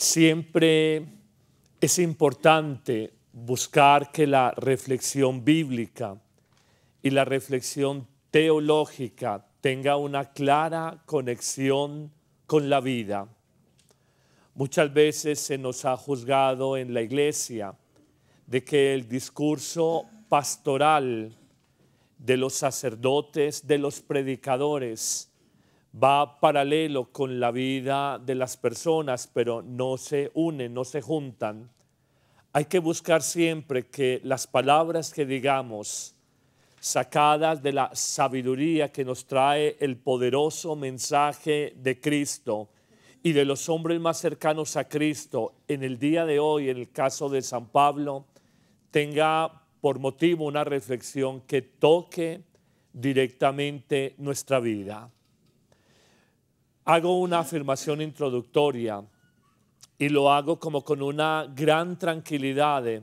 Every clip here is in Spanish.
Siempre es importante buscar que la reflexión bíblica y la reflexión teológica tenga una clara conexión con la vida. Muchas veces se nos ha juzgado en la iglesia de que el discurso pastoral de los sacerdotes, de los predicadores, va paralelo con la vida de las personas, pero no se unen, no se juntan. Hay que buscar siempre que las palabras que digamos, sacadas de la sabiduría que nos trae el poderoso mensaje de Cristo y de los hombres más cercanos a Cristo, en el día de hoy, en el caso de San Pablo, tenga por motivo una reflexión que toque directamente nuestra vida hago una afirmación introductoria y lo hago como con una gran tranquilidad, eh,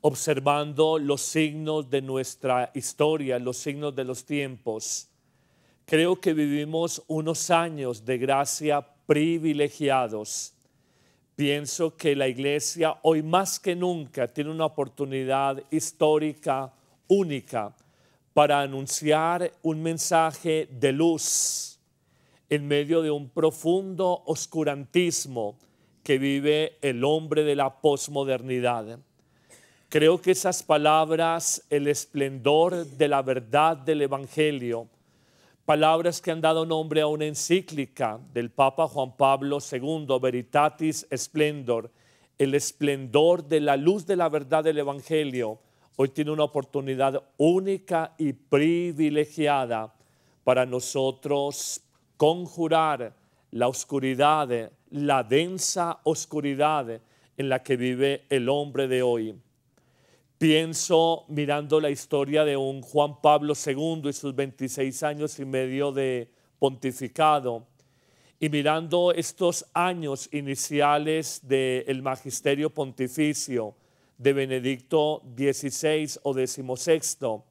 observando los signos de nuestra historia, los signos de los tiempos. Creo que vivimos unos años de gracia privilegiados. Pienso que la iglesia hoy más que nunca tiene una oportunidad histórica única para anunciar un mensaje de luz en medio de un profundo oscurantismo que vive el hombre de la posmodernidad. Creo que esas palabras, el esplendor de la verdad del Evangelio, palabras que han dado nombre a una encíclica del Papa Juan Pablo II, Veritatis Splendor, el esplendor de la luz de la verdad del Evangelio, hoy tiene una oportunidad única y privilegiada para nosotros conjurar la oscuridad, la densa oscuridad en la que vive el hombre de hoy. Pienso mirando la historia de un Juan Pablo II y sus 26 años y medio de pontificado, y mirando estos años iniciales del magisterio pontificio de Benedicto XVI o XVI,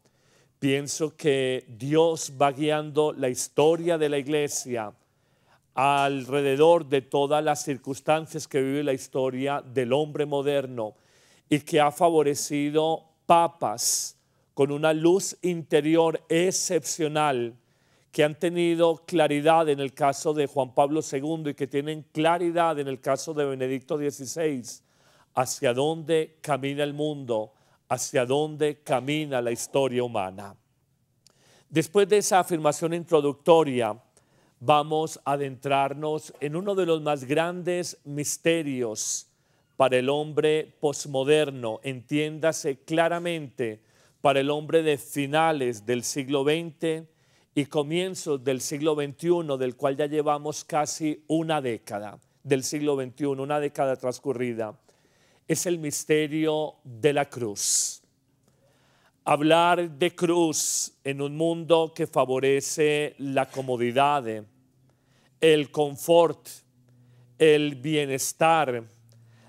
Pienso que Dios va guiando la historia de la iglesia alrededor de todas las circunstancias que vive la historia del hombre moderno y que ha favorecido papas con una luz interior excepcional que han tenido claridad en el caso de Juan Pablo II y que tienen claridad en el caso de Benedicto XVI, hacia dónde camina el mundo, hacia dónde camina la historia humana. Después de esa afirmación introductoria, vamos a adentrarnos en uno de los más grandes misterios para el hombre posmoderno, entiéndase claramente, para el hombre de finales del siglo XX y comienzos del siglo XXI, del cual ya llevamos casi una década, del siglo XXI, una década transcurrida es el misterio de la cruz. Hablar de cruz en un mundo que favorece la comodidad, el confort, el bienestar,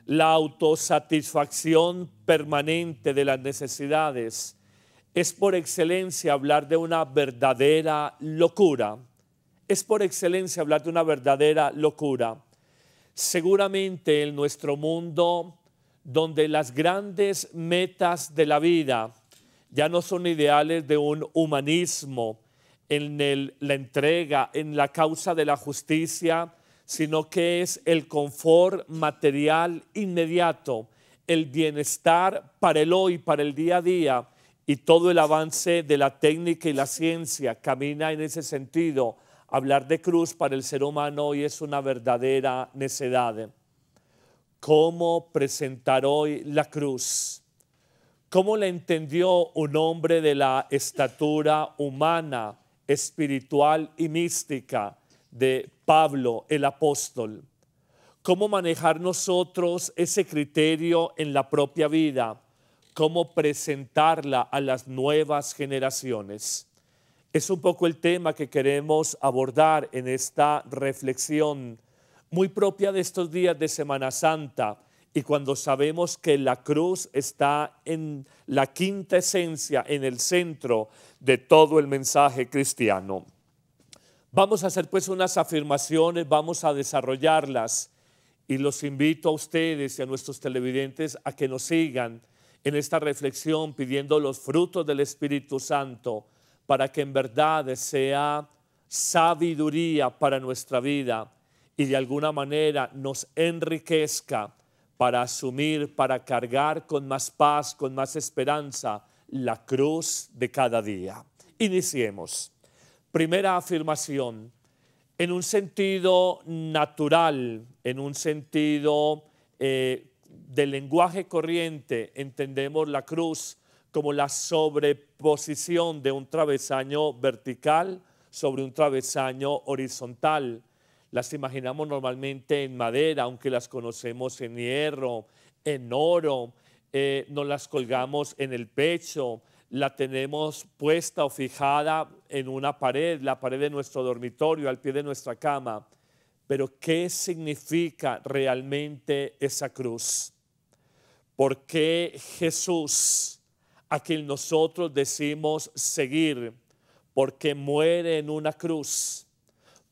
la autosatisfacción permanente de las necesidades, es por excelencia hablar de una verdadera locura. Es por excelencia hablar de una verdadera locura. Seguramente en nuestro mundo donde las grandes metas de la vida ya no son ideales de un humanismo en la entrega, en la causa de la justicia, sino que es el confort material inmediato, el bienestar para el hoy, para el día a día, y todo el avance de la técnica y la ciencia camina en ese sentido. Hablar de cruz para el ser humano hoy es una verdadera necedad cómo presentar hoy la cruz. ¿Cómo la entendió un hombre de la estatura humana, espiritual y mística de Pablo el apóstol? ¿Cómo manejar nosotros ese criterio en la propia vida? ¿Cómo presentarla a las nuevas generaciones? Es un poco el tema que queremos abordar en esta reflexión muy propia de estos días de Semana Santa y cuando sabemos que la cruz está en la quinta esencia, en el centro de todo el mensaje cristiano. Vamos a hacer pues unas afirmaciones, vamos a desarrollarlas y los invito a ustedes y a nuestros televidentes a que nos sigan en esta reflexión pidiendo los frutos del Espíritu Santo para que en verdad sea sabiduría para nuestra vida y de alguna manera nos enriquezca para asumir, para cargar con más paz, con más esperanza la cruz de cada día. Iniciemos. Primera afirmación, en un sentido natural, en un sentido eh, del lenguaje corriente, entendemos la cruz como la sobreposición de un travesaño vertical sobre un travesaño horizontal las imaginamos normalmente en madera, aunque las conocemos en hierro, en oro, eh, nos las colgamos en el pecho, la tenemos puesta o fijada en una pared, la pared de nuestro dormitorio, al pie de nuestra cama. Pero ¿qué significa realmente esa cruz? ¿Por qué Jesús, a quien nosotros decimos seguir, porque muere en una cruz?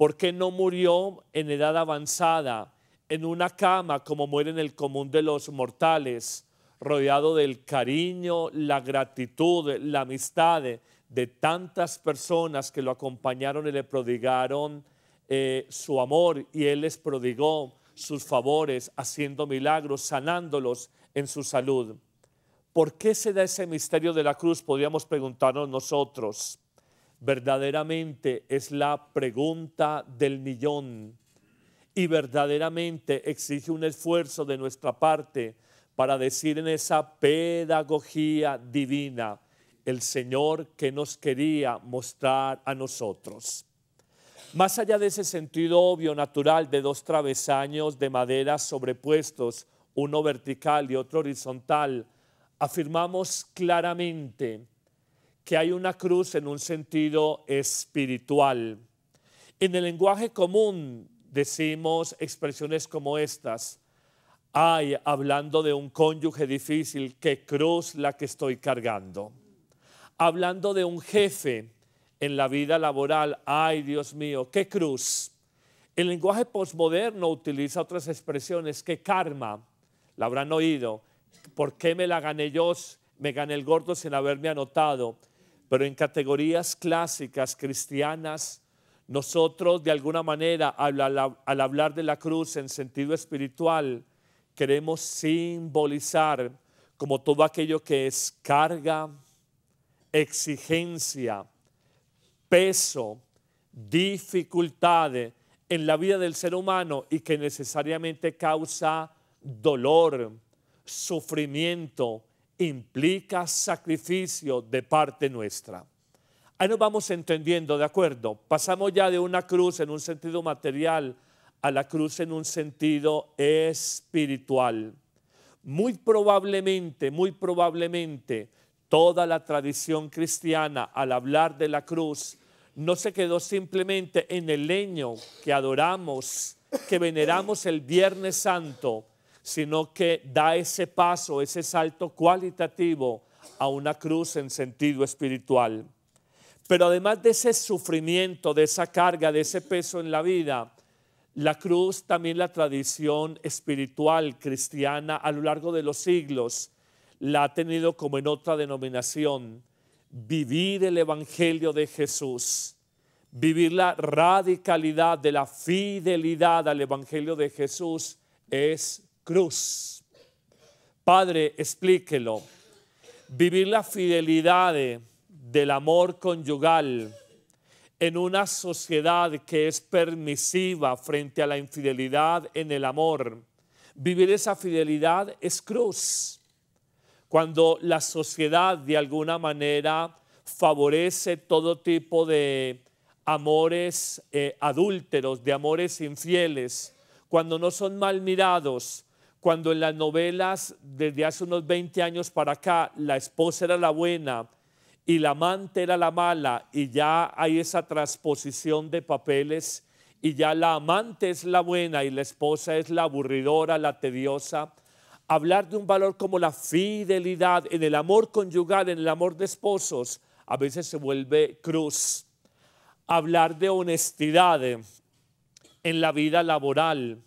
¿Por qué no murió en edad avanzada, en una cama como muere en el común de los mortales, rodeado del cariño, la gratitud, la amistad de tantas personas que lo acompañaron y le prodigaron eh, su amor y él les prodigó sus favores, haciendo milagros, sanándolos en su salud? ¿Por qué se da ese misterio de la cruz? Podríamos preguntarnos nosotros verdaderamente es la pregunta del millón y verdaderamente exige un esfuerzo de nuestra parte para decir en esa pedagogía divina el Señor que nos quería mostrar a nosotros. Más allá de ese sentido obvio, natural, de dos travesaños de madera sobrepuestos, uno vertical y otro horizontal, afirmamos claramente que hay una cruz en un sentido espiritual. En el lenguaje común decimos expresiones como estas. Ay, hablando de un cónyuge difícil, qué cruz la que estoy cargando. Hablando de un jefe en la vida laboral, ay Dios mío, qué cruz. El lenguaje posmoderno utiliza otras expresiones, qué karma, la habrán oído, por qué me la gané yo, me gané el gordo sin haberme anotado, pero en categorías clásicas cristianas, nosotros de alguna manera al hablar de la cruz en sentido espiritual, queremos simbolizar como todo aquello que es carga, exigencia, peso, dificultad en la vida del ser humano y que necesariamente causa dolor, sufrimiento, implica sacrificio de parte nuestra. Ahí nos vamos entendiendo, ¿de acuerdo? Pasamos ya de una cruz en un sentido material a la cruz en un sentido espiritual. Muy probablemente, muy probablemente, toda la tradición cristiana al hablar de la cruz no se quedó simplemente en el leño que adoramos, que veneramos el Viernes Santo, sino que da ese paso, ese salto cualitativo a una cruz en sentido espiritual. Pero además de ese sufrimiento, de esa carga, de ese peso en la vida, la cruz también la tradición espiritual cristiana a lo largo de los siglos la ha tenido como en otra denominación, vivir el Evangelio de Jesús, vivir la radicalidad de la fidelidad al Evangelio de Jesús es cruz. Padre, explíquelo. Vivir la fidelidad del amor conyugal en una sociedad que es permisiva frente a la infidelidad en el amor. Vivir esa fidelidad es cruz. Cuando la sociedad de alguna manera favorece todo tipo de amores eh, adúlteros, de amores infieles, cuando no son mal mirados, cuando en las novelas desde hace unos 20 años para acá la esposa era la buena y la amante era la mala y ya hay esa transposición de papeles y ya la amante es la buena y la esposa es la aburridora, la tediosa. Hablar de un valor como la fidelidad en el amor conyugal, en el amor de esposos, a veces se vuelve cruz. Hablar de honestidad en la vida laboral,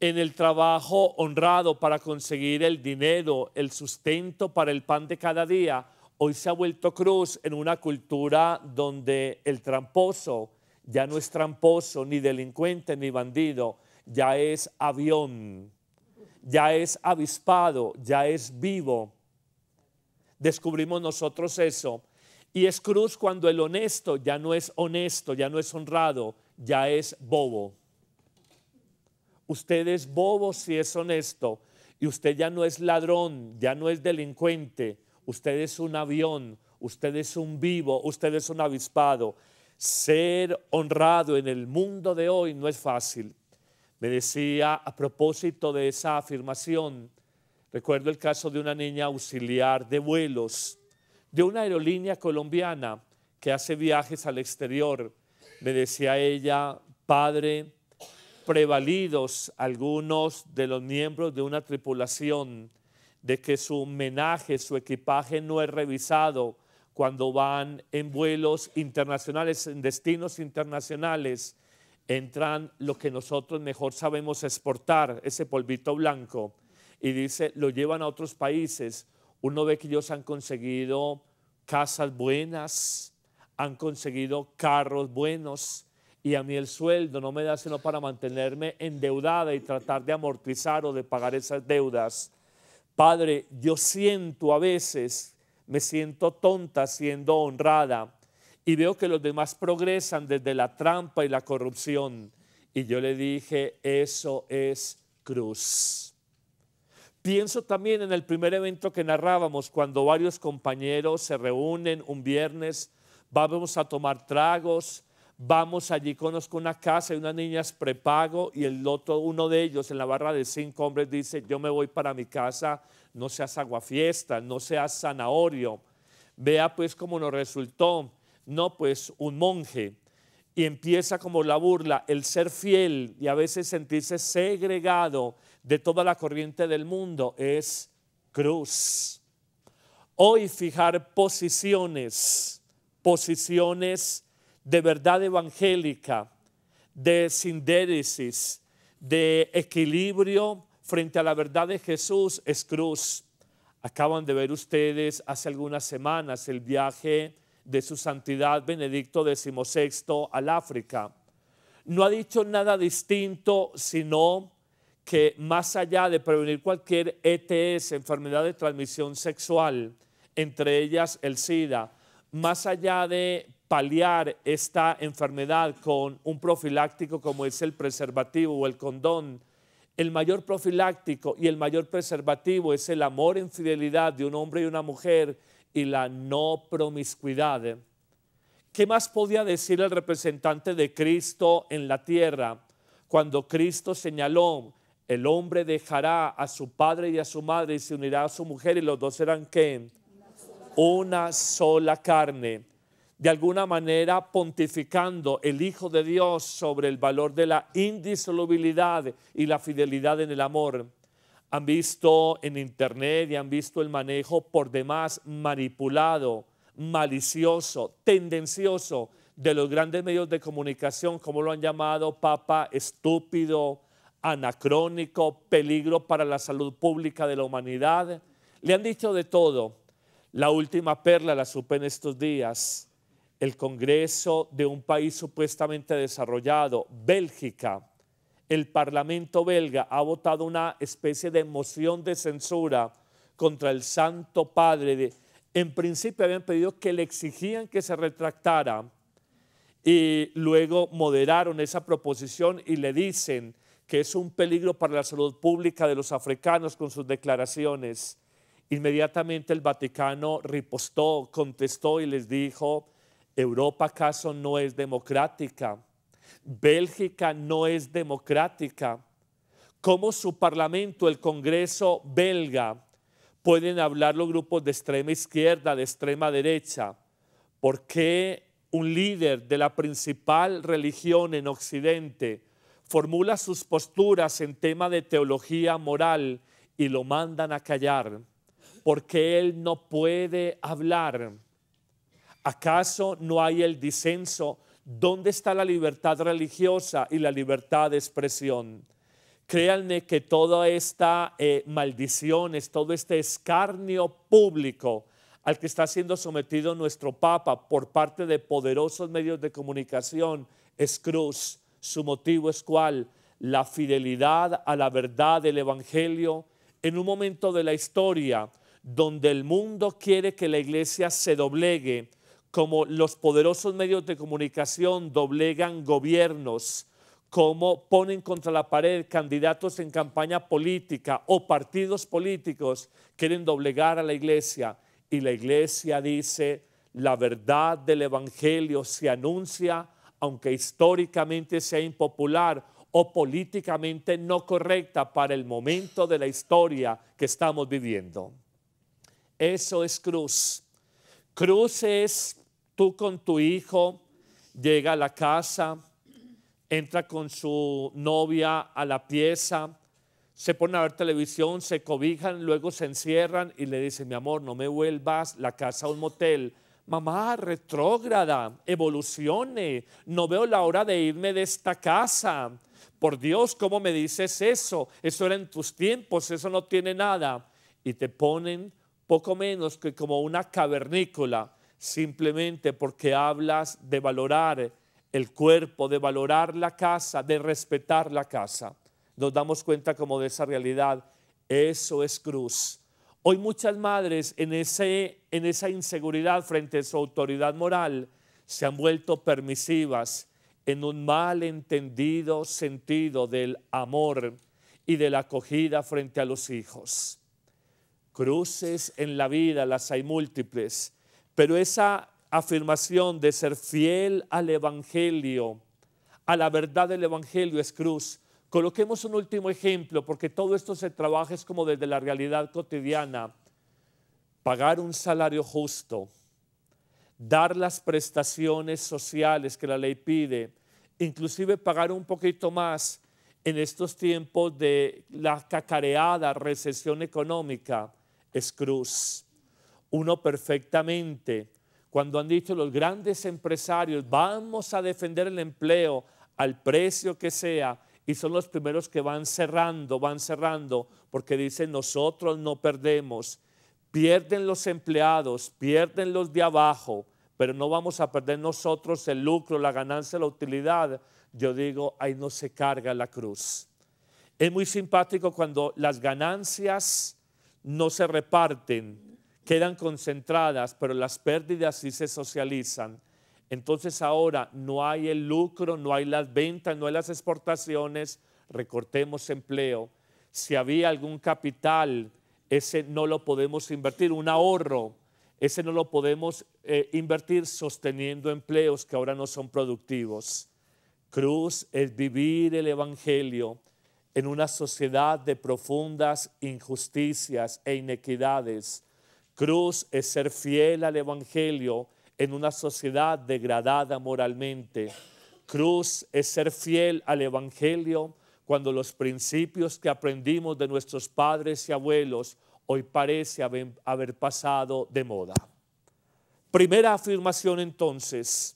en el trabajo honrado para conseguir el dinero, el sustento para el pan de cada día, hoy se ha vuelto cruz en una cultura donde el tramposo ya no es tramposo, ni delincuente, ni bandido, ya es avión, ya es avispado, ya es vivo. Descubrimos nosotros eso. Y es cruz cuando el honesto ya no es honesto, ya no es honrado, ya es bobo usted es bobo si es honesto y usted ya no es ladrón, ya no es delincuente, usted es un avión, usted es un vivo, usted es un avispado. Ser honrado en el mundo de hoy no es fácil. Me decía a propósito de esa afirmación, recuerdo el caso de una niña auxiliar de vuelos de una aerolínea colombiana que hace viajes al exterior. Me decía ella, padre, prevalidos algunos de los miembros de una tripulación de que su homenaje, su equipaje no es revisado cuando van en vuelos internacionales, en destinos internacionales, entran lo que nosotros mejor sabemos exportar, ese polvito blanco, y dice, lo llevan a otros países. Uno ve que ellos han conseguido casas buenas, han conseguido carros buenos, y a mí el sueldo no me da sino para mantenerme endeudada y tratar de amortizar o de pagar esas deudas. Padre, yo siento a veces, me siento tonta siendo honrada y veo que los demás progresan desde la trampa y la corrupción. Y yo le dije, eso es cruz. Pienso también en el primer evento que narrábamos, cuando varios compañeros se reúnen un viernes, vamos a tomar tragos, Vamos allí, conozco una casa y unas niñas prepago y el otro, uno de ellos en la barra de cinco hombres dice, yo me voy para mi casa, no seas aguafiesta, no seas zanahorio. Vea pues cómo nos resultó. No, pues un monje. Y empieza como la burla, el ser fiel y a veces sentirse segregado de toda la corriente del mundo es cruz. Hoy fijar posiciones, posiciones de verdad evangélica, de sindéresis, de equilibrio frente a la verdad de Jesús es cruz. Acaban de ver ustedes hace algunas semanas el viaje de su santidad Benedicto XVI al África. No ha dicho nada distinto, sino que más allá de prevenir cualquier ETS, enfermedad de transmisión sexual, entre ellas el SIDA, más allá de paliar esta enfermedad con un profiláctico como es el preservativo o el condón, el mayor profiláctico y el mayor preservativo es el amor en fidelidad de un hombre y una mujer y la no promiscuidad. ¿Qué más podía decir el representante de Cristo en la tierra cuando Cristo señaló, el hombre dejará a su padre y a su madre y se unirá a su mujer y los dos serán qué? Una sola carne de alguna manera pontificando el Hijo de Dios sobre el valor de la indisolubilidad y la fidelidad en el amor. Han visto en internet y han visto el manejo por demás manipulado, malicioso, tendencioso de los grandes medios de comunicación, como lo han llamado papa estúpido, anacrónico, peligro para la salud pública de la humanidad. Le han dicho de todo. La última perla la supe en estos días el Congreso de un país supuestamente desarrollado, Bélgica, el Parlamento belga ha votado una especie de moción de censura contra el Santo Padre. en principio habían pedido que le exigían que se retractara y luego moderaron esa proposición y le dicen que es un peligro para la salud pública de los africanos con sus declaraciones. Inmediatamente el Vaticano ripostó, contestó y les dijo, Europa acaso no es democrática, Bélgica no es democrática. ¿Cómo su parlamento, el Congreso belga, pueden hablar los grupos de extrema izquierda, de extrema derecha? ¿Por qué un líder de la principal religión en Occidente formula sus posturas en tema de teología moral y lo mandan a callar? ¿Por qué él no puede hablar ¿Acaso no hay el disenso? ¿Dónde está la libertad religiosa y la libertad de expresión? Créanme que toda esta eh, maldición, es todo este escarnio público al que está siendo sometido nuestro Papa por parte de poderosos medios de comunicación es cruz. Su motivo es cuál? La fidelidad a la verdad del Evangelio en un momento de la historia donde el mundo quiere que la iglesia se doblegue, como los poderosos medios de comunicación doblegan gobiernos, como ponen contra la pared candidatos en campaña política o partidos políticos quieren doblegar a la iglesia. Y la iglesia dice, la verdad del Evangelio se anuncia, aunque históricamente sea impopular o políticamente no correcta para el momento de la historia que estamos viviendo. Eso es cruz. Cruces tú con tu hijo, llega a la casa, entra con su novia a la pieza, se pone a ver televisión, se cobijan, luego se encierran y le dice, mi amor, no me vuelvas la casa a un motel. Mamá, retrógrada, evolucione, no veo la hora de irme de esta casa. Por Dios, ¿cómo me dices eso? Eso era en tus tiempos, eso no tiene nada. Y te ponen poco menos que como una cavernícola, simplemente porque hablas de valorar el cuerpo, de valorar la casa, de respetar la casa. Nos damos cuenta como de esa realidad. Eso es cruz. Hoy muchas madres en, ese, en esa inseguridad frente a su autoridad moral se han vuelto permisivas en un malentendido sentido del amor y de la acogida frente a los hijos. Cruces en la vida las hay múltiples, pero esa afirmación de ser fiel al Evangelio, a la verdad del Evangelio es cruz. Coloquemos un último ejemplo, porque todo esto se trabaja es como desde la realidad cotidiana. Pagar un salario justo, dar las prestaciones sociales que la ley pide, inclusive pagar un poquito más en estos tiempos de la cacareada recesión económica es cruz. Uno perfectamente, cuando han dicho los grandes empresarios, vamos a defender el empleo al precio que sea, y son los primeros que van cerrando, van cerrando, porque dicen nosotros no perdemos. Pierden los empleados, pierden los de abajo, pero no vamos a perder nosotros el lucro, la ganancia, la utilidad. Yo digo, ahí no se carga la cruz. Es muy simpático cuando las ganancias no se reparten, quedan concentradas, pero las pérdidas sí se socializan. Entonces ahora no hay el lucro, no hay las ventas, no hay las exportaciones, recortemos empleo. Si había algún capital, ese no lo podemos invertir, un ahorro, ese no lo podemos eh, invertir sosteniendo empleos que ahora no son productivos. Cruz es vivir el Evangelio en una sociedad de profundas injusticias e inequidades. Cruz es ser fiel al Evangelio en una sociedad degradada moralmente. Cruz es ser fiel al Evangelio cuando los principios que aprendimos de nuestros padres y abuelos hoy parece haber, pasado de moda. Primera afirmación entonces,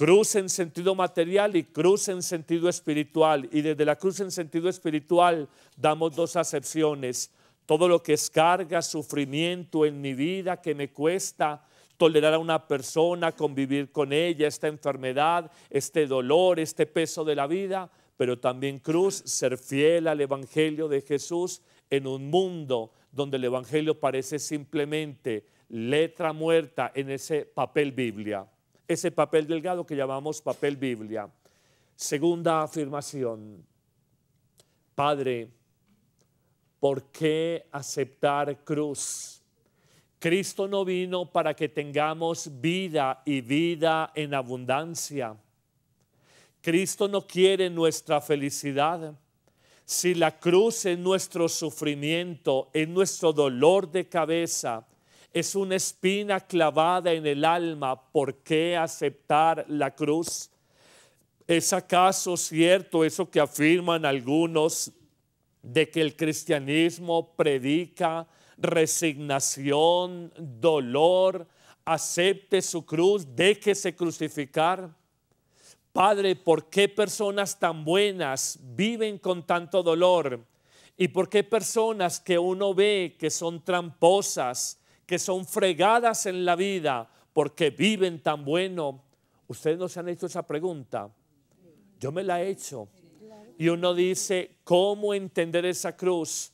cruz en sentido material y cruz en sentido espiritual. Y desde la cruz en sentido espiritual damos dos acepciones. Todo lo que es carga, sufrimiento en mi vida que me cuesta tolerar a una persona, convivir con ella, esta enfermedad, este dolor, este peso de la vida, pero también cruz, ser fiel al Evangelio de Jesús en un mundo donde el Evangelio parece simplemente letra muerta en ese papel Biblia ese papel delgado que llamamos papel Biblia. Segunda afirmación, Padre, ¿por qué aceptar cruz? Cristo no vino para que tengamos vida y vida en abundancia. Cristo no quiere nuestra felicidad. Si la cruz es nuestro sufrimiento, en nuestro dolor de cabeza, es una espina clavada en el alma, ¿por qué aceptar la cruz? ¿Es acaso cierto eso que afirman algunos de que el cristianismo predica resignación, dolor, acepte su cruz, déjese crucificar? Padre, ¿por qué personas tan buenas viven con tanto dolor? ¿Y por qué personas que uno ve que son tramposas, que son fregadas en la vida porque viven tan bueno. Ustedes no se han hecho esa pregunta. Yo me la he hecho. Y uno dice, ¿cómo entender esa cruz?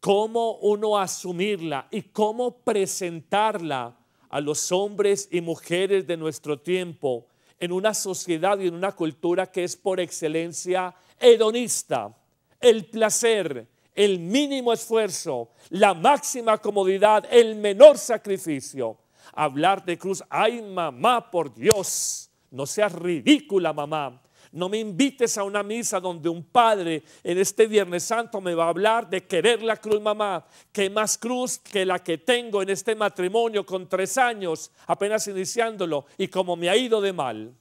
¿Cómo uno asumirla? ¿Y cómo presentarla a los hombres y mujeres de nuestro tiempo en una sociedad y en una cultura que es por excelencia hedonista? El placer, el mínimo esfuerzo, la máxima comodidad, el menor sacrificio. Hablar de cruz, ay mamá, por Dios, no seas ridícula mamá. No me invites a una misa donde un padre en este Viernes Santo me va a hablar de querer la cruz, mamá. que más cruz que la que tengo en este matrimonio con tres años, apenas iniciándolo, y como me ha ido de mal?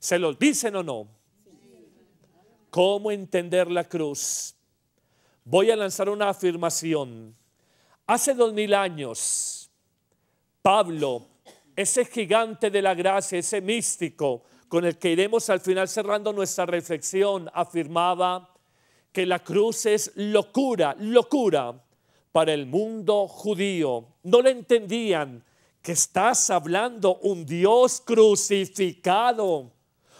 ¿Se lo dicen o no? ¿Cómo entender la cruz? voy a lanzar una afirmación. Hace dos mil años, Pablo, ese gigante de la gracia, ese místico con el que iremos al final cerrando nuestra reflexión, afirmaba que la cruz es locura, locura para el mundo judío. No le entendían que estás hablando un Dios crucificado,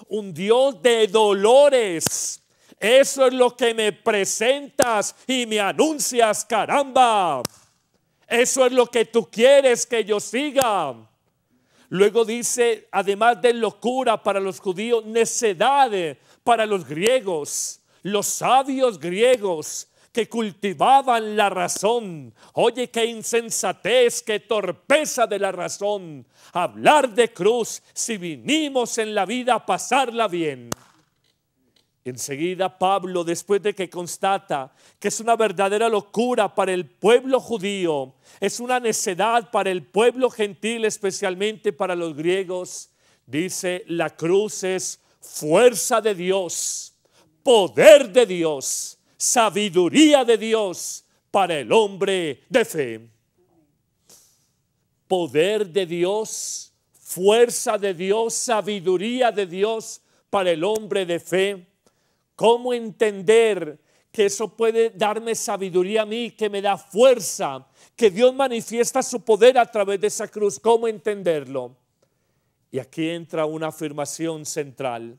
un Dios de dolores, eso es lo que me presentas y me anuncias, caramba. Eso es lo que tú quieres que yo siga. Luego dice, además de locura para los judíos, necedad para los griegos, los sabios griegos que cultivaban la razón. Oye, qué insensatez, qué torpeza de la razón. Hablar de cruz si vinimos en la vida a pasarla bien. Enseguida Pablo, después de que constata que es una verdadera locura para el pueblo judío, es una necedad para el pueblo gentil, especialmente para los griegos, dice, la cruz es fuerza de Dios, poder de Dios, sabiduría de Dios para el hombre de fe. Poder de Dios, fuerza de Dios, sabiduría de Dios para el hombre de fe ¿Cómo entender que eso puede darme sabiduría a mí, que me da fuerza, que Dios manifiesta su poder a través de esa cruz? ¿Cómo entenderlo? Y aquí entra una afirmación central.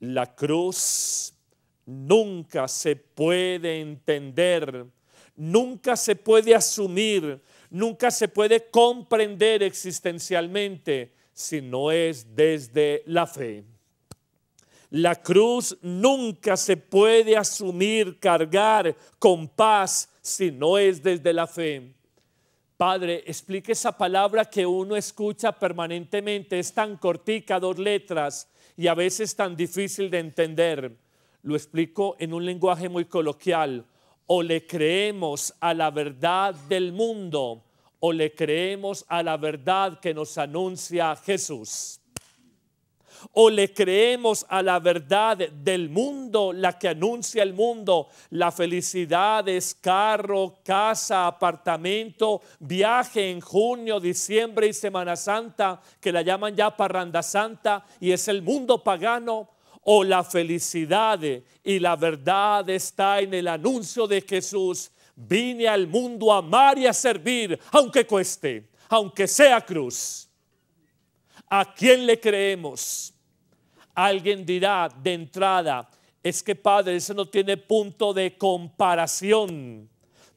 La cruz nunca se puede entender, nunca se puede asumir, nunca se puede comprender existencialmente si no es desde la fe. La cruz nunca se puede asumir, cargar con paz si no es desde la fe. Padre, explique esa palabra que uno escucha permanentemente, es tan cortica, dos letras, y a veces tan difícil de entender. Lo explico en un lenguaje muy coloquial. O le creemos a la verdad del mundo, o le creemos a la verdad que nos anuncia Jesús o le creemos a la verdad del mundo, la que anuncia el mundo. La felicidad es carro, casa, apartamento, viaje en junio, diciembre y Semana Santa, que la llaman ya parranda santa y es el mundo pagano o la felicidad y la verdad está en el anuncio de Jesús. Vine al mundo a amar y a servir, aunque cueste, aunque sea cruz. ¿A quién le creemos? Alguien dirá de entrada, es que Padre, eso no tiene punto de comparación.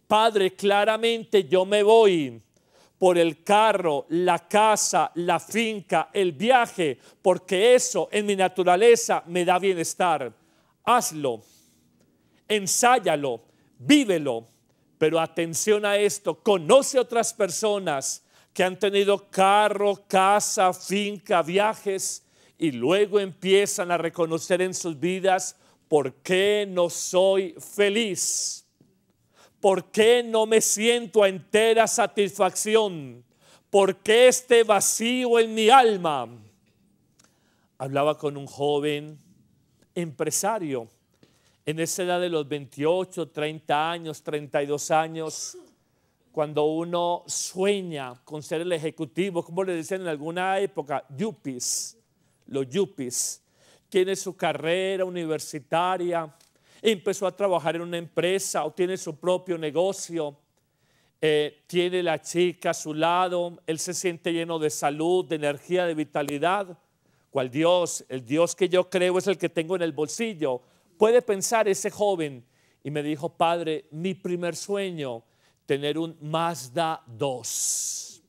Padre, claramente yo me voy por el carro, la casa, la finca, el viaje, porque eso en mi naturaleza me da bienestar. Hazlo, ensáyalo, vívelo, pero atención a esto, conoce a otras personas que han tenido carro, casa, finca, viajes, y luego empiezan a reconocer en sus vidas por qué no soy feliz, por qué no me siento a entera satisfacción, por qué este vacío en mi alma. Hablaba con un joven empresario en esa edad de los 28, 30 años, 32 años cuando uno sueña con ser el ejecutivo, como le dicen en alguna época, yuppies, los yuppies, tiene su carrera universitaria, empezó a trabajar en una empresa o tiene su propio negocio, eh, tiene la chica a su lado, él se siente lleno de salud, de energía, de vitalidad, cual Dios, el Dios que yo creo es el que tengo en el bolsillo, puede pensar ese joven. Y me dijo, padre, mi primer sueño tener un Mazda 2.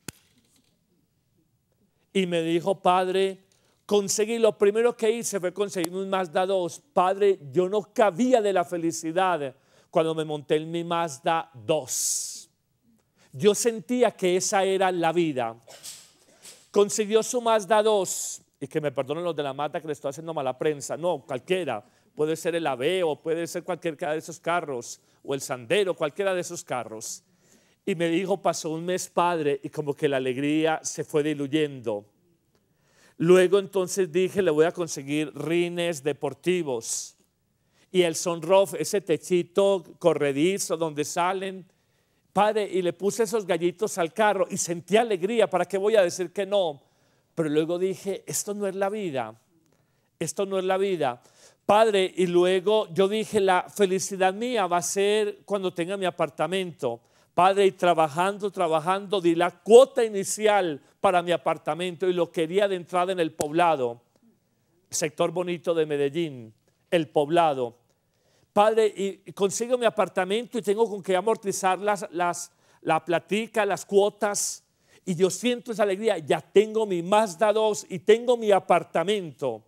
Y me dijo, padre, conseguí, lo primero que hice fue conseguir un Mazda 2. Padre, yo no cabía de la felicidad cuando me monté en mi Mazda 2. Yo sentía que esa era la vida. Consiguió su Mazda 2, y que me perdonen los de la mata que le estoy haciendo mala prensa, no, cualquiera, puede ser el Aveo, puede ser cualquiera de esos carros, o el Sandero, cualquiera de esos carros. Y me dijo, pasó un mes padre y como que la alegría se fue diluyendo. Luego entonces dije, le voy a conseguir rines deportivos. Y el sonrof ese techito corredizo donde salen. Padre, y le puse esos gallitos al carro y sentí alegría. ¿Para qué voy a decir que no? Pero luego dije, esto no es la vida. Esto no es la vida. Padre, y luego yo dije, la felicidad mía va a ser cuando tenga mi apartamento Padre, y trabajando, trabajando, di la cuota inicial para mi apartamento y lo quería de entrada en el poblado, sector bonito de Medellín, el poblado. Padre, y consigo mi apartamento y tengo con que amortizar las, las, la platica, las cuotas. Y yo siento esa alegría, ya tengo mi Mazda 2 y tengo mi apartamento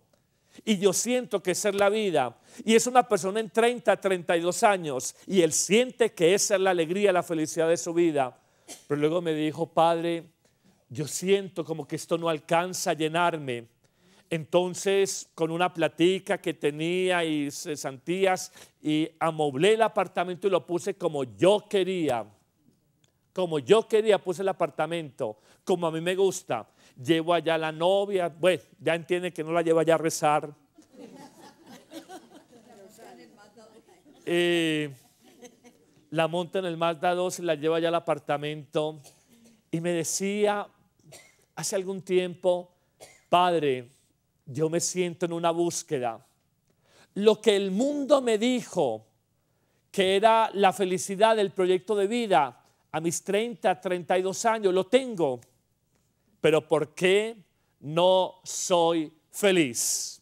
y yo siento que es la vida. Y es una persona en 30, 32 años y él siente que esa es la alegría, la felicidad de su vida. Pero luego me dijo, padre, yo siento como que esto no alcanza a llenarme. Entonces, con una platica que tenía y Santías y amoblé el apartamento y lo puse como yo quería. Como yo quería, puse el apartamento, como a mí me gusta llevo allá a la novia, pues ya entiende que no la llevo allá a rezar. Eh, la monta en el Mazda 2 y la llevo allá al apartamento. Y me decía hace algún tiempo, padre, yo me siento en una búsqueda. Lo que el mundo me dijo que era la felicidad del proyecto de vida a mis 30, 32 años, lo tengo pero ¿por qué no soy feliz?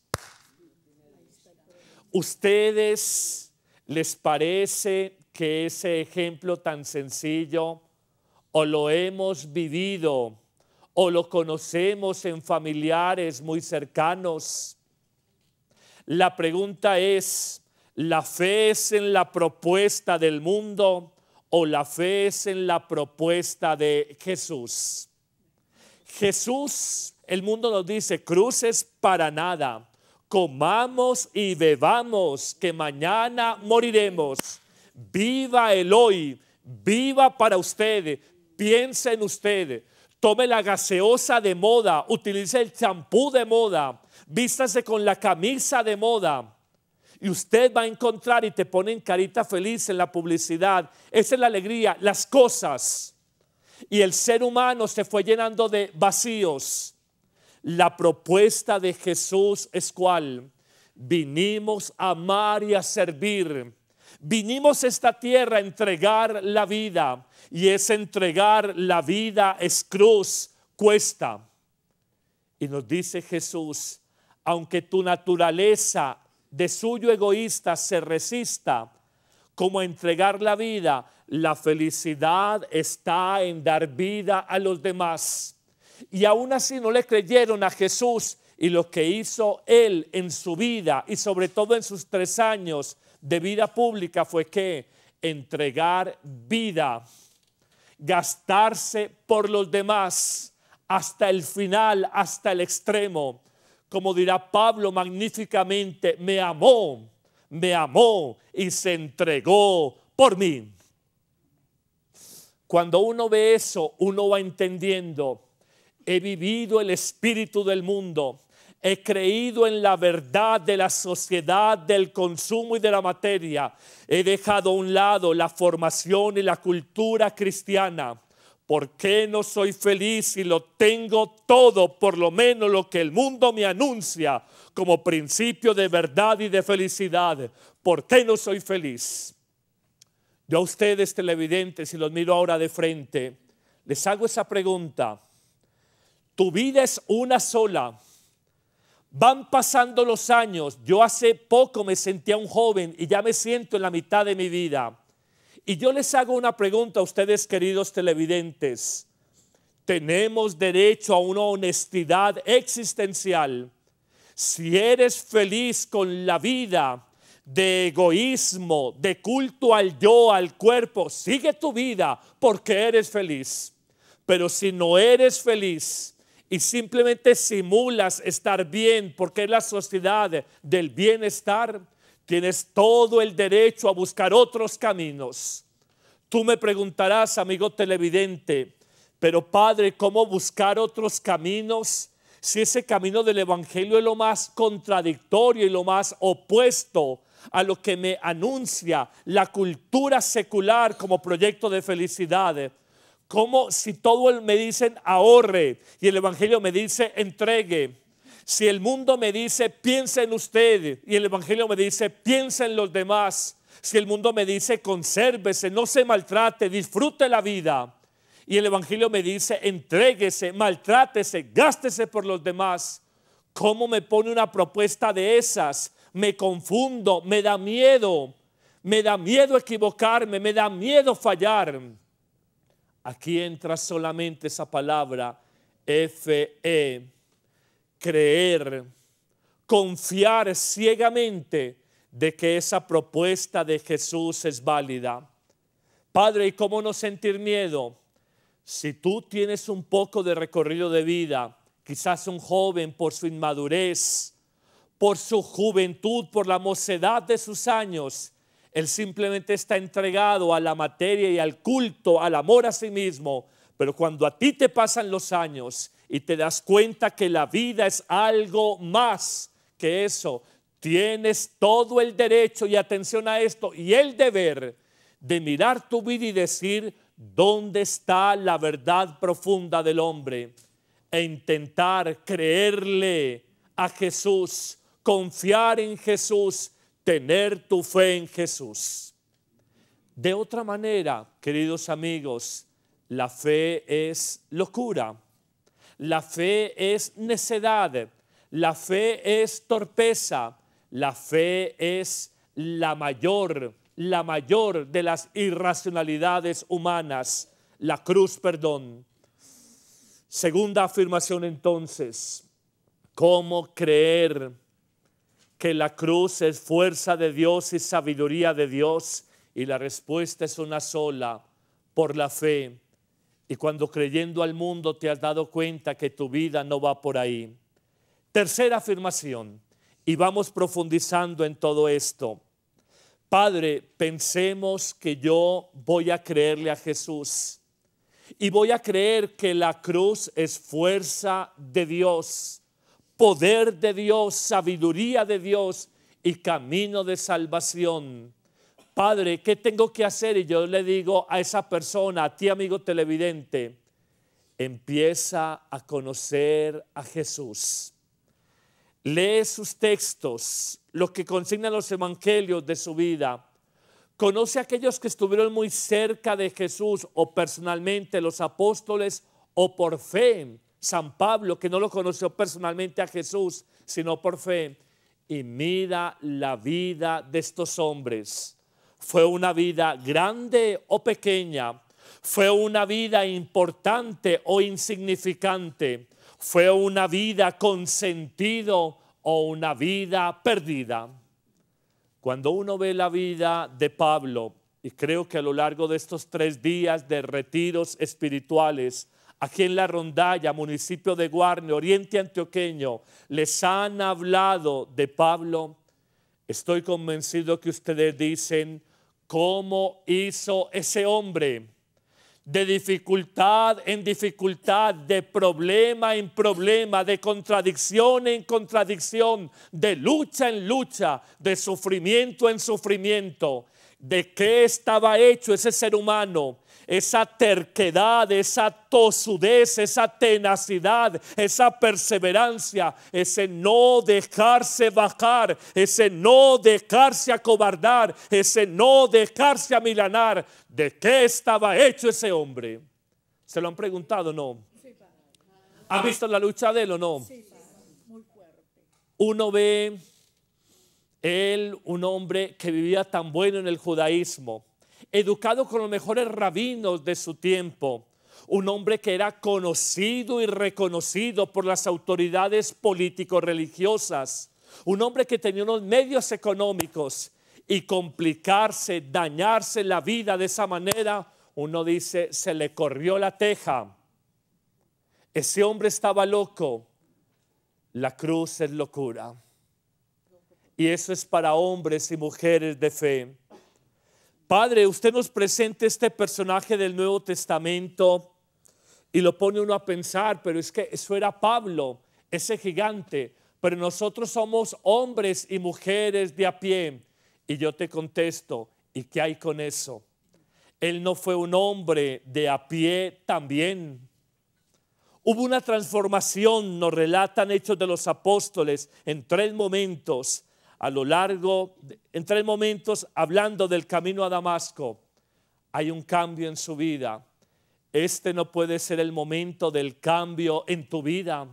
¿Ustedes les parece que ese ejemplo tan sencillo o lo hemos vivido o lo conocemos en familiares muy cercanos? La pregunta es, ¿la fe es en la propuesta del mundo o la fe es en la propuesta de Jesús? Jesús, el mundo nos dice, cruces para nada, comamos y bebamos, que mañana moriremos. Viva el hoy, viva para usted, piense en usted, tome la gaseosa de moda, utilice el champú de moda, vístase con la camisa de moda. Y usted va a encontrar y te ponen carita feliz en la publicidad. Esa es la alegría, las cosas y el ser humano se fue llenando de vacíos. La propuesta de Jesús es cuál? Vinimos a amar y a servir. Vinimos a esta tierra a entregar la vida y es entregar la vida es cruz, cuesta. Y nos dice Jesús, aunque tu naturaleza de suyo egoísta se resista, como entregar la vida, la felicidad está en dar vida a los demás. Y aún así no le creyeron a Jesús y lo que hizo él en su vida y sobre todo en sus tres años de vida pública fue que entregar vida, gastarse por los demás hasta el final, hasta el extremo. Como dirá Pablo magníficamente, me amó, me amó y se entregó por mí. Cuando uno ve eso, uno va entendiendo, he vivido el espíritu del mundo, he creído en la verdad de la sociedad, del consumo y de la materia, he dejado a un lado la formación y la cultura cristiana. ¿Por qué no soy feliz si lo tengo todo, por lo menos lo que el mundo me anuncia como principio de verdad y de felicidad? ¿Por qué no soy feliz? Yo a ustedes televidentes, si los miro ahora de frente, les hago esa pregunta. Tu vida es una sola. Van pasando los años. Yo hace poco me sentía un joven y ya me siento en la mitad de mi vida. Y yo les hago una pregunta a ustedes, queridos televidentes. Tenemos derecho a una honestidad existencial. Si eres feliz con la vida, de egoísmo, de culto al yo, al cuerpo. Sigue tu vida porque eres feliz. Pero si no eres feliz y simplemente simulas estar bien porque es la sociedad del bienestar, tienes todo el derecho a buscar otros caminos. Tú me preguntarás, amigo televidente, pero Padre, ¿cómo buscar otros caminos? si ese camino del Evangelio es lo más contradictorio y lo más opuesto a lo que me anuncia la cultura secular como proyecto de felicidad Como si todo el me dicen ahorre y el Evangelio me dice entregue. Si el mundo me dice piensa en usted y el Evangelio me dice piensa en los demás. Si el mundo me dice consérvese, no se maltrate, disfrute la vida. Y el Evangelio me dice entréguese, maltrátese, gástese por los demás. ¿Cómo me pone una propuesta de esas me confundo, me da miedo, me da miedo equivocarme, me da miedo fallar. Aquí entra solamente esa palabra FE, creer, confiar ciegamente de que esa propuesta de Jesús es válida. Padre, ¿y cómo no sentir miedo? Si tú tienes un poco de recorrido de vida, quizás un joven por su inmadurez, por su juventud, por la mocedad de sus años. Él simplemente está entregado a la materia y al culto, al amor a sí mismo. Pero cuando a ti te pasan los años y te das cuenta que la vida es algo más que eso, tienes todo el derecho y atención a esto y el deber de mirar tu vida y decir dónde está la verdad profunda del hombre e intentar creerle a Jesús confiar en Jesús, tener tu fe en Jesús. De otra manera, queridos amigos, la fe es locura, la fe es necedad, la fe es torpeza, la fe es la mayor, la mayor de las irracionalidades humanas, la cruz, perdón. Segunda afirmación entonces, ¿cómo creer? que la cruz es fuerza de Dios y sabiduría de Dios y la respuesta es una sola, por la fe. Y cuando creyendo al mundo te has dado cuenta que tu vida no va por ahí. Tercera afirmación, y vamos profundizando en todo esto. Padre, pensemos que yo voy a creerle a Jesús y voy a creer que la cruz es fuerza de Dios poder de Dios, sabiduría de Dios y camino de salvación. Padre, ¿qué tengo que hacer? Y yo le digo a esa persona, a ti amigo televidente, empieza a conocer a Jesús. Lee sus textos, los que consignan los evangelios de su vida. Conoce a aquellos que estuvieron muy cerca de Jesús o personalmente, los apóstoles o por fe San Pablo, que no lo conoció personalmente a Jesús, sino por fe, y mira la vida de estos hombres. Fue una vida grande o pequeña, fue una vida importante o insignificante, fue una vida con sentido o una vida perdida. Cuando uno ve la vida de Pablo, y creo que a lo largo de estos tres días de retiros espirituales, aquí en la rondalla, municipio de Guarne, Oriente Antioqueño, les han hablado de Pablo, estoy convencido que ustedes dicen, ¿cómo hizo ese hombre? De dificultad en dificultad, de problema en problema, de contradicción en contradicción, de lucha en lucha, de sufrimiento en sufrimiento. ¿De qué estaba hecho ese ser humano? esa terquedad, esa tosudez, esa tenacidad, esa perseverancia, ese no dejarse bajar, ese no dejarse acobardar, ese no dejarse amilanar. ¿De qué estaba hecho ese hombre? ¿Se lo han preguntado no? ¿Ha visto la lucha de él o no? Uno ve él, un hombre que vivía tan bueno en el judaísmo educado con los mejores rabinos de su tiempo, un hombre que era conocido y reconocido por las autoridades político-religiosas, un hombre que tenía unos medios económicos y complicarse, dañarse la vida de esa manera, uno dice, se le corrió la teja. Ese hombre estaba loco. La cruz es locura. Y eso es para hombres y mujeres de fe. Padre, usted nos presenta este personaje del Nuevo Testamento y lo pone uno a pensar, pero es que eso era Pablo, ese gigante, pero nosotros somos hombres y mujeres de a pie. Y yo te contesto, ¿y qué hay con eso? Él no fue un hombre de a pie también. Hubo una transformación, nos relatan hechos de los apóstoles, en tres momentos a lo largo, en tres momentos, hablando del camino a Damasco, hay un cambio en su vida. Este no puede ser el momento del cambio en tu vida.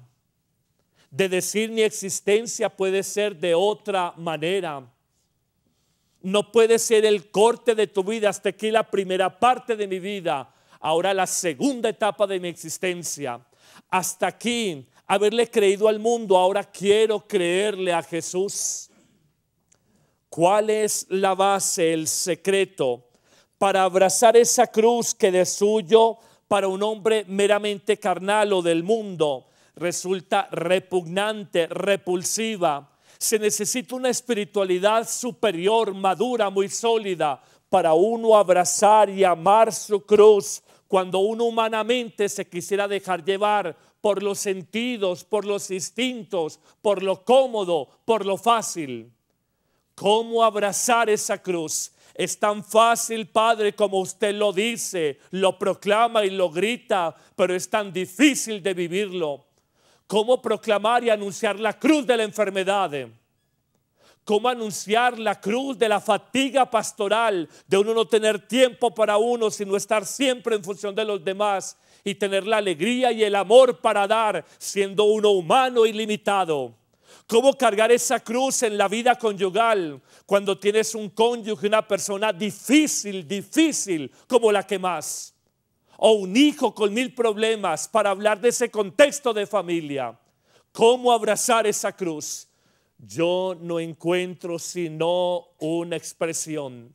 De decir mi existencia puede ser de otra manera. No puede ser el corte de tu vida hasta aquí la primera parte de mi vida. Ahora la segunda etapa de mi existencia. Hasta aquí haberle creído al mundo. Ahora quiero creerle a Jesús. ¿Cuál es la base, el secreto para abrazar esa cruz que de suyo para un hombre meramente carnal o del mundo resulta repugnante, repulsiva? Se necesita una espiritualidad superior, madura, muy sólida, para uno abrazar y amar su cruz cuando uno humanamente se quisiera dejar llevar por los sentidos, por los instintos, por lo cómodo, por lo fácil. ¿Cómo abrazar esa cruz? Es tan fácil, Padre, como usted lo dice, lo proclama y lo grita, pero es tan difícil de vivirlo. ¿Cómo proclamar y anunciar la cruz de la enfermedad? cómo anunciar la cruz de la fatiga pastoral, de uno no tener tiempo para uno, sino estar siempre en función de los demás y tener la alegría y el amor para dar, siendo uno humano y limitado. ¿Cómo cargar esa cruz en la vida conyugal cuando tienes un cónyuge, una persona difícil, difícil como la que más? O un hijo con mil problemas para hablar de ese contexto de familia. ¿Cómo abrazar esa cruz? Yo no encuentro sino una expresión.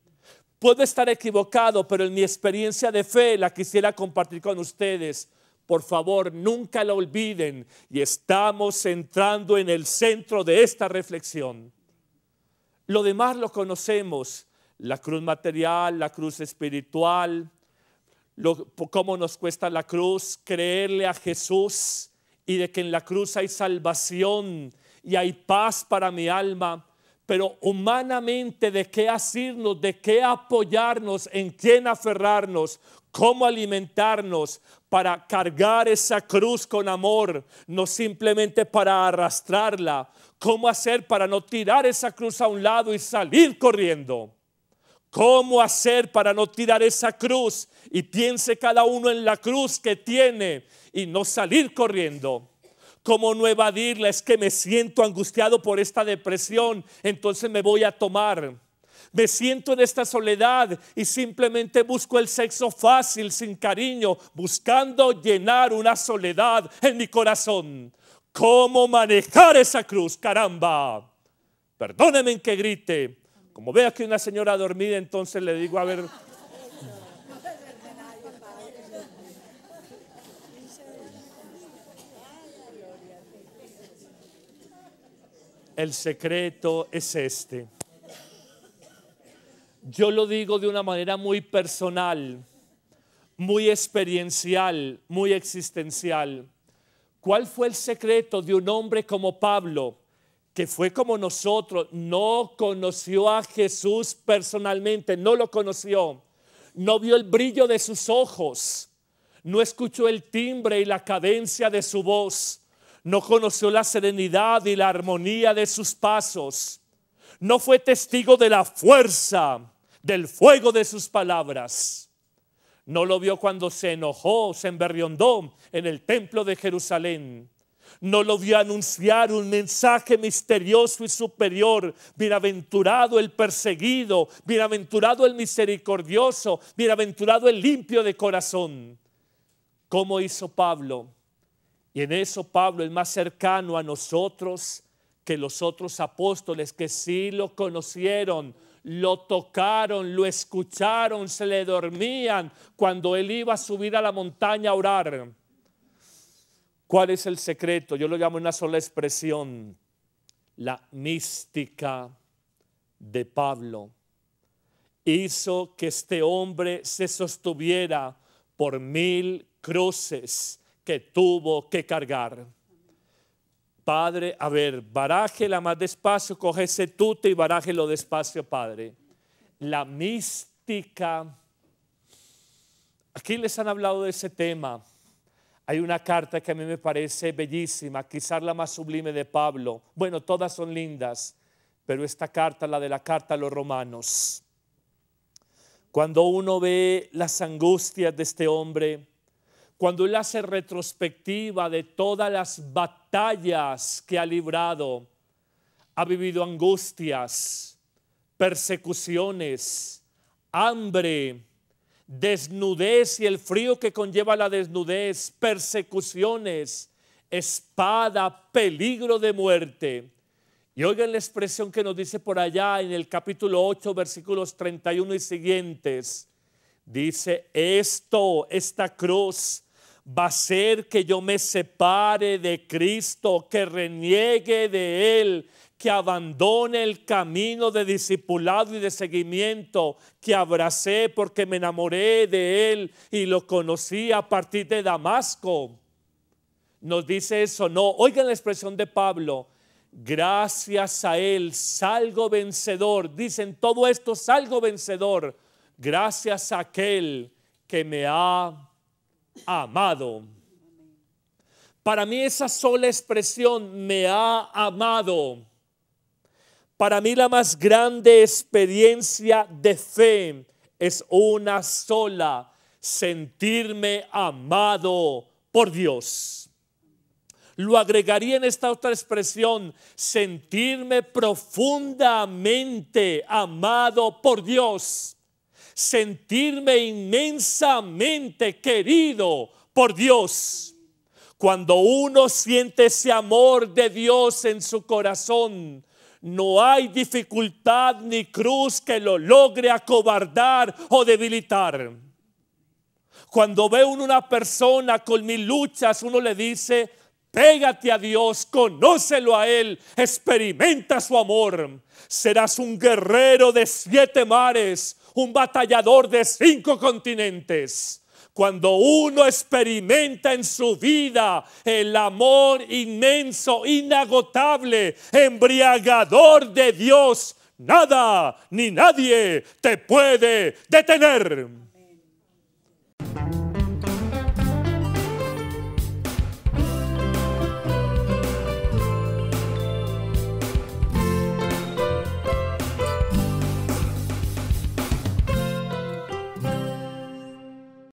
Puedo estar equivocado, pero en mi experiencia de fe la quisiera compartir con ustedes. Por favor, nunca lo olviden y estamos entrando en el centro de esta reflexión. Lo demás lo conocemos, la cruz material, la cruz espiritual, lo, cómo nos cuesta la cruz, creerle a Jesús y de que en la cruz hay salvación y hay paz para mi alma. Pero humanamente, ¿de qué asirnos? ¿De qué apoyarnos? ¿En quién aferrarnos? cómo alimentarnos para cargar esa cruz con amor, no simplemente para arrastrarla, cómo hacer para no tirar esa cruz a un lado y salir corriendo. ¿Cómo hacer para no tirar esa cruz? Y piense cada uno en la cruz que tiene y no salir corriendo. ¿Cómo no evadirla? Es que me siento angustiado por esta depresión, entonces me voy a tomar me siento en esta soledad y simplemente busco el sexo fácil, sin cariño, buscando llenar una soledad en mi corazón. ¿Cómo manejar esa cruz? Caramba. Perdónenme que grite. Como veo que una señora dormida, entonces le digo, a ver, El secreto es este. Yo lo digo de una manera muy personal, muy experiencial, muy existencial. ¿Cuál fue el secreto de un hombre como Pablo, que fue como nosotros, no conoció a Jesús personalmente, no lo conoció, no vio el brillo de sus ojos, no escuchó el timbre y la cadencia de su voz, no conoció la serenidad y la armonía de sus pasos, no fue testigo de la fuerza, del fuego de sus palabras. No lo vio cuando se enojó, se enverriondó en el templo de Jerusalén. No lo vio anunciar un mensaje misterioso y superior. Bienaventurado el perseguido, bienaventurado el misericordioso, bienaventurado el limpio de corazón. ¿Cómo hizo Pablo? Y en eso Pablo es más cercano a nosotros que los otros apóstoles que sí lo conocieron, lo tocaron, lo escucharon, se le dormían cuando él iba a subir a la montaña a orar. ¿Cuál es el secreto? Yo lo llamo una sola expresión, la mística de Pablo. Hizo que este hombre se sostuviera por mil cruces que tuvo que cargar. Padre, a ver, barájela más despacio, coge ese tute y barájelo despacio, Padre. La mística. Aquí les han hablado de ese tema. Hay una carta que a mí me parece bellísima, quizás la más sublime de Pablo. Bueno, todas son lindas, pero esta carta, la de la carta a los romanos. Cuando uno ve las angustias de este hombre, cuando Él hace retrospectiva de todas las batallas que ha librado, ha vivido angustias, persecuciones, hambre, desnudez y el frío que conlleva la desnudez, persecuciones, espada, peligro de muerte. Y oigan la expresión que nos dice por allá en el capítulo 8, versículos 31 y siguientes. Dice, esto, esta cruz, va a ser que yo me separe de Cristo, que reniegue de Él, que abandone el camino de discipulado y de seguimiento que abracé porque me enamoré de Él y lo conocí a partir de Damasco. Nos dice eso, no. Oigan la expresión de Pablo. Gracias a Él salgo vencedor. Dicen todo esto, salgo vencedor. Gracias a aquel que me ha amado. Para mí esa sola expresión, me ha amado, para mí la más grande experiencia de fe es una sola, sentirme amado por Dios. Lo agregaría en esta otra expresión, sentirme profundamente amado por Dios sentirme inmensamente querido por Dios. Cuando uno siente ese amor de Dios en su corazón, no hay dificultad ni cruz que lo logre acobardar o debilitar. Cuando ve una persona con mil luchas, uno le dice, pégate a Dios, conócelo a Él, experimenta su amor. Serás un guerrero de siete mares, un batallador de cinco continentes. Cuando uno experimenta en su vida el amor inmenso, inagotable, embriagador de Dios, nada ni nadie te puede detener.